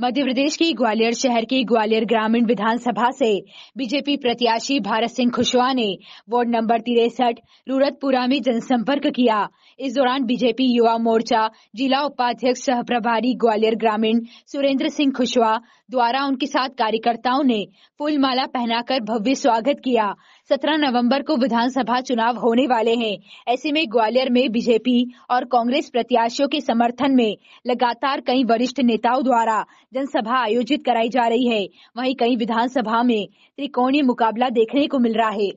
मध्य प्रदेश की ग्वालियर शहर की ग्वालियर ग्रामीण विधानसभा से बीजेपी प्रत्याशी भारत सिंह खुशवा ने वार्ड नंबर तिरसठ रूरतपुरा में जनसंपर्क किया इस दौरान बीजेपी युवा मोर्चा जिला उपाध्यक्ष सह प्रभारी ग्वालियर ग्रामीण सुरेंद्र सिंह खुशवा द्वारा उनके साथ कार्यकर्ताओं ने फूलमाला माला पहनाकर भव्य स्वागत किया सत्रह नवंबर को विधानसभा चुनाव होने वाले हैं ऐसे में ग्वालियर में बीजेपी और कांग्रेस प्रत्याशियों के समर्थन में लगातार कई वरिष्ठ नेताओं द्वारा जनसभा आयोजित कराई जा रही है वहीं कई विधानसभा में त्रिकोणीय मुकाबला देखने को मिल रहा है